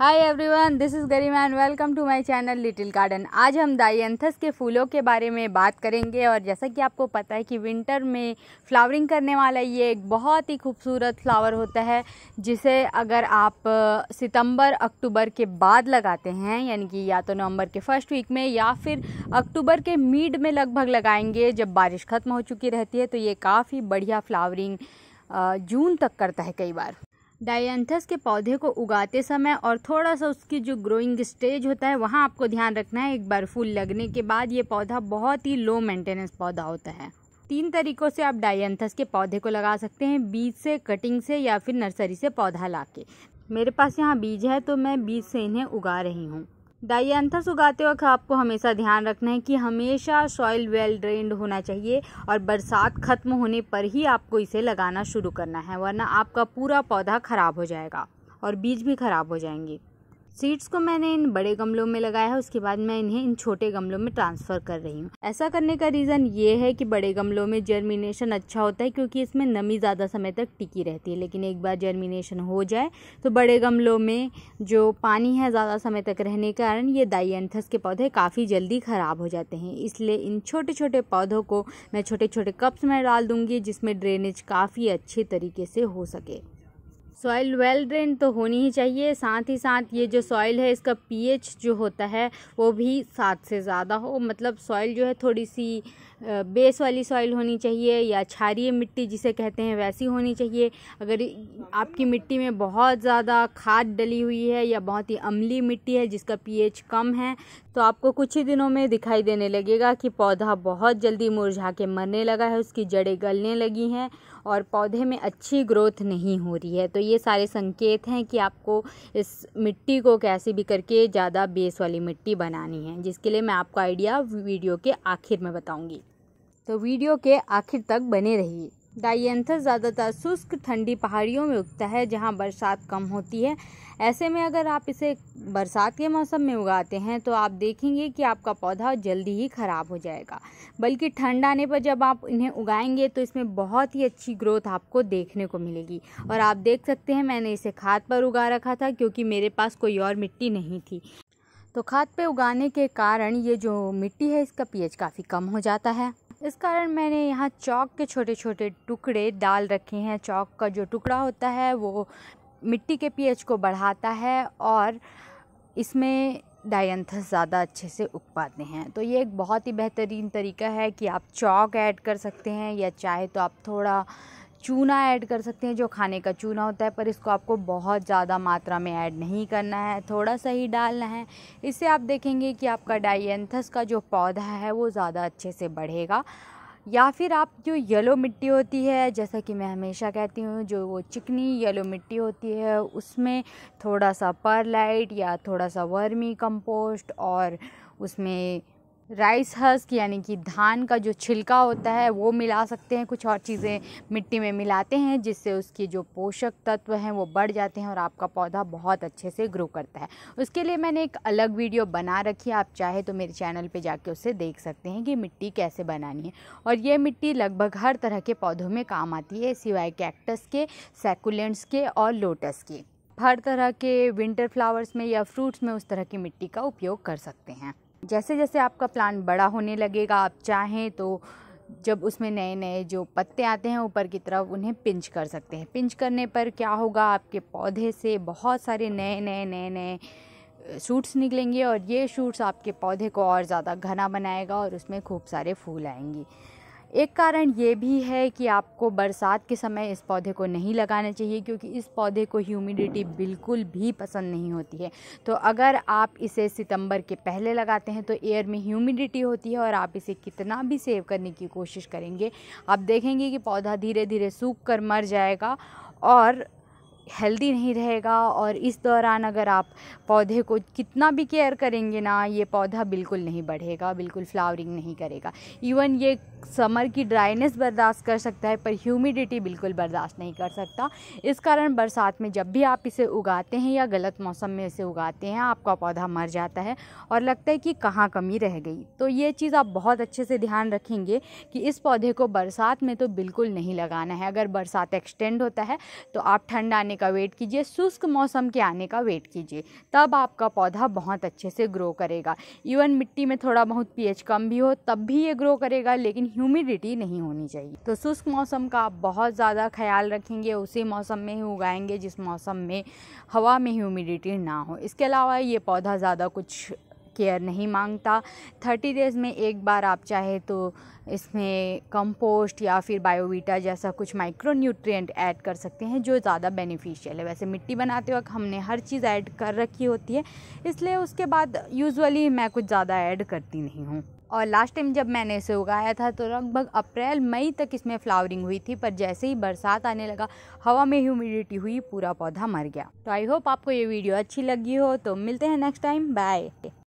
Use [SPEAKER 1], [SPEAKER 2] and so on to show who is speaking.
[SPEAKER 1] hi everyone this is Garima and welcome to my channel little garden आज हम dianthus के फूलों के बारे में बात करेंगे और जैसा कि आपको पता है कि विंटर में फ्लावरिंग करने वाला ये एक बहुत ही खूबसूरत फ्लावर होता है जिसे अगर आप सितंबर अक्टूबर के बाद लगाते हैं यानी कि या तो नवंबर के फर्स्ट वीक में या फिर अक्टूबर के मीड में लगभग लगाएंगे जब बारिश ख़त्म हो चुकी रहती है तो ये काफ़ी बढ़िया फ्लावरिंग जून तक करता है कई बार डायंथस के पौधे को उगाते समय और थोड़ा सा उसकी जो ग्रोइंग स्टेज होता है वहाँ आपको ध्यान रखना है एक बार फूल लगने के बाद ये पौधा बहुत ही लो मेंटेनेंस पौधा होता है तीन तरीक़ों से आप डायंथस के पौधे को लगा सकते हैं बीज से कटिंग से या फिर नर्सरी से पौधा ला के मेरे पास यहाँ बीज है तो मैं बीज से इन्हें उगा रही हूँ डाइंथस उगाते वक्त आपको हमेशा ध्यान रखना है कि हमेशा सॉइल वेल ड्रेन्ड होना चाहिए और बरसात खत्म होने पर ही आपको इसे लगाना शुरू करना है वरना आपका पूरा पौधा ख़राब हो जाएगा और बीज भी ख़राब हो जाएंगे सीड्स को मैंने इन बड़े गमलों में लगाया है उसके बाद मैं इन्हें इन छोटे गमलों में ट्रांसफर कर रही हूँ ऐसा करने का रीज़न ये है कि बड़े गमलों में जर्मिनेशन अच्छा होता है क्योंकि इसमें नमी ज़्यादा समय तक टिकी रहती है लेकिन एक बार जर्मिनेशन हो जाए तो बड़े गमलों में जो पानी है ज़्यादा समय तक रहने के कारण ये दाइएंथस के पौधे काफ़ी जल्दी ख़राब हो जाते हैं इसलिए इन छोटे छोटे पौधों को मैं छोटे छोटे कप्स में डाल दूँगी जिसमें ड्रेनेज काफ़ी अच्छे तरीके से हो सके सॉइल वेल ड्रेन तो होनी ही चाहिए साथ ही साथ ये जो सॉइल है इसका पीएच जो होता है वो भी सात से ज़्यादा हो मतलब सॉइल जो है थोड़ी सी बेस वाली सॉइल होनी चाहिए या क्षारीय मिट्टी जिसे कहते हैं वैसी होनी चाहिए अगर आपकी मिट्टी में बहुत ज़्यादा खाद डली हुई है या बहुत ही अम्ली मिट्टी है जिसका पीएच कम है तो आपको कुछ ही दिनों में दिखाई देने लगेगा कि पौधा बहुत जल्दी मुरझा के मरने लगा है उसकी जड़ें गलने लगी हैं और पौधे में अच्छी ग्रोथ नहीं हो रही है तो ये सारे संकेत हैं कि आपको इस मिट्टी को कैसे भी करके ज़्यादा बेस वाली मिट्टी बनानी है जिसके लिए मैं आपको आइडिया वीडियो के आखिर में बताऊँगी तो वीडियो के आखिर तक बने रहिए डाइंथस ज़्यादातर शुष्क ठंडी पहाड़ियों में उगता है जहाँ बरसात कम होती है ऐसे में अगर आप इसे बरसात के मौसम में उगाते हैं तो आप देखेंगे कि आपका पौधा जल्दी ही ख़राब हो जाएगा बल्कि ठंड आने पर जब आप इन्हें उगाएंगे तो इसमें बहुत ही अच्छी ग्रोथ आपको देखने को मिलेगी और आप देख सकते हैं मैंने इसे खाद पर उगा रखा था क्योंकि मेरे पास कोई और मिट्टी नहीं थी तो खाद पर उगाने के कारण ये जो मिट्टी है इसका पीएच काफ़ी कम हो जाता है इस कारण मैंने यहाँ चौक के छोटे छोटे टुकड़े डाल रखे हैं चौक का जो टुकड़ा होता है वो मिट्टी के पीएच को बढ़ाता है और इसमें डायंथस ज़्यादा अच्छे से उग पाते हैं तो ये एक बहुत ही बेहतरीन तरीका है कि आप चौक ऐड कर सकते हैं या चाहे तो आप थोड़ा चूना ऐड कर सकते हैं जो खाने का चूना होता है पर इसको आपको बहुत ज़्यादा मात्रा में ऐड नहीं करना है थोड़ा सा ही डालना है इससे आप देखेंगे कि आपका डाइंथस का जो पौधा है वो ज़्यादा अच्छे से बढ़ेगा या फिर आप जो येलो मिट्टी होती है जैसा कि मैं हमेशा कहती हूँ जो वो चिकनी येलो मिट्टी होती है उसमें थोड़ा सा परलाइट या थोड़ा सा वर्मी कंपोस्ट और उसमें राइस हस्क यानी कि धान का जो छिलका होता है वो मिला सकते हैं कुछ और चीज़ें मिट्टी में मिलाते हैं जिससे उसके जो पोषक तत्व हैं वो बढ़ जाते हैं और आपका पौधा बहुत अच्छे से ग्रो करता है उसके लिए मैंने एक अलग वीडियो बना रखी है आप चाहे तो मेरे चैनल पे जाके उसे देख सकते हैं कि मिट्टी कैसे बनानी है और ये मिट्टी लगभग हर तरह के पौधों में काम आती है सिवाय कैक्टस के सेकुलेंट्स के और लोटस के हर तरह के विंटर फ्लावर्स में या फ्रूट्स में उस तरह की मिट्टी का उपयोग कर सकते हैं जैसे जैसे आपका प्लान बड़ा होने लगेगा आप चाहें तो जब उसमें नए नए जो पत्ते आते हैं ऊपर की तरफ उन्हें पिंच कर सकते हैं पिंच करने पर क्या होगा आपके पौधे से बहुत सारे नए नए नए नए शूट्स निकलेंगे और ये शूट्स आपके पौधे को और ज़्यादा घना बनाएगा और उसमें खूब सारे फूल आएंगे एक कारण ये भी है कि आपको बरसात के समय इस पौधे को नहीं लगाना चाहिए क्योंकि इस पौधे को ह्यूमिडिटी बिल्कुल भी पसंद नहीं होती है तो अगर आप इसे सितंबर के पहले लगाते हैं तो एयर में ह्यूमिडिटी होती है और आप इसे कितना भी सेव करने की कोशिश करेंगे आप देखेंगे कि पौधा धीरे धीरे सूख कर मर जाएगा और हेल्दी नहीं रहेगा और इस दौरान अगर आप पौधे को कितना भी केयर करेंगे ना ये पौधा बिल्कुल नहीं बढ़ेगा बिल्कुल फ्लावरिंग नहीं करेगा इवन ये समर की ड्राइनेस बर्दाश्त कर सकता है पर ह्यूमिडिटी बिल्कुल बर्दाश्त नहीं कर सकता इस कारण बरसात में जब भी आप इसे उगाते हैं या गलत मौसम में इसे उगाते हैं आपका पौधा मर जाता है और लगता है कि कहाँ कमी रह गई तो ये चीज़ आप बहुत अच्छे से ध्यान रखेंगे कि इस पौधे को बरसात में तो बिल्कुल नहीं लगाना है अगर बरसात एक्सटेंड होता है तो आप ठंड आने का वेट कीजिए शुष्क मौसम के आने का वेट कीजिए तब आपका पौधा बहुत अच्छे से ग्रो करेगा इवन मिट्टी में थोड़ा बहुत पीएच कम भी हो तब भी ये ग्रो करेगा लेकिन ह्यूमिडिटी नहीं होनी चाहिए तो शुष्क मौसम का आप बहुत ज़्यादा ख्याल रखेंगे उसी मौसम में ही उगाएंगे जिस मौसम में हवा में ह्यूमिडिटी ना हो इसके अलावा ये पौधा ज़्यादा कुछ केयर नहीं मांगता थर्टी डेज़ में एक बार आप चाहे तो इसमें कंपोस्ट या फिर बायोवीटा जैसा कुछ माइक्रो न्यूट्रियट ऐड कर सकते हैं जो ज़्यादा बेनिफिशियल है वैसे मिट्टी बनाते वक्त हमने हर चीज़ ऐड कर रखी होती है इसलिए उसके बाद यूजुअली मैं कुछ ज़्यादा ऐड करती नहीं हूँ और लास्ट टाइम जब मैंने इसे उगाया था तो लगभग अप्रैल मई तक इसमें फ्लावरिंग हुई थी पर जैसे ही बरसात आने लगा हवा में ह्यूमिडिटी हुई पूरा पौधा मर गया तो आई होप आपको ये वीडियो अच्छी लगी हो तो मिलते हैं नेक्स्ट टाइम बाय